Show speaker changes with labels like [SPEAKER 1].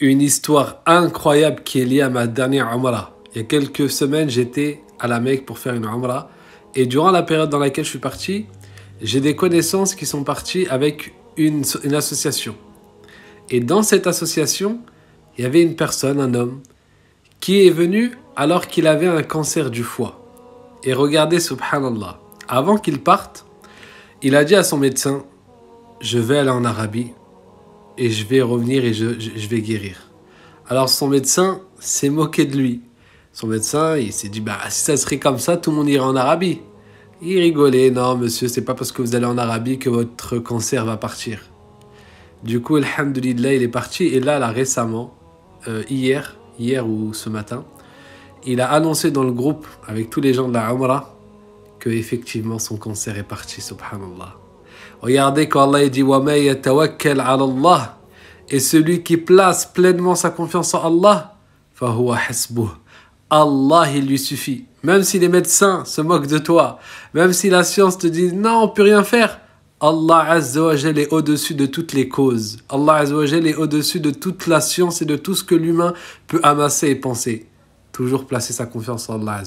[SPEAKER 1] une histoire incroyable qui est liée à ma dernière Umrah. Il y a quelques semaines, j'étais à la Mecque pour faire une Umrah. Et durant la période dans laquelle je suis parti, j'ai des connaissances qui sont parties avec une, une association. Et dans cette association, il y avait une personne, un homme, qui est venu alors qu'il avait un cancer du foie. Et regardez, subhanallah, avant qu'il parte, il a dit à son médecin, je vais aller en Arabie et je vais revenir et je, je, vais guérir. Alors son médecin s'est moqué de lui. Son médecin, il s'est dit, bah, si ça serait comme ça, tout le monde irait en Arabie. Il rigolait, non monsieur, c'est pas parce que vous allez en Arabie que votre cancer va partir. Du coup, alhamdulillah, il est parti. Et là, récemment, euh, hier, hier ou ce matin, il a annoncé dans le groupe, avec tous les gens de la Amra, que effectivement son cancer est parti, subhanallah. Regardez quand Allah dit « Wa ma ala Allah » Et celui qui place pleinement sa confiance en Allah, Allah, il lui suffit. Même si les médecins se moquent de toi, même si la science te dit non, on peut rien faire, Allah Azzawajal est au-dessus de toutes les causes. Allah Azzawajal est au-dessus de toute la science et de tout ce que l'humain peut amasser et penser. Toujours placer sa confiance en Allah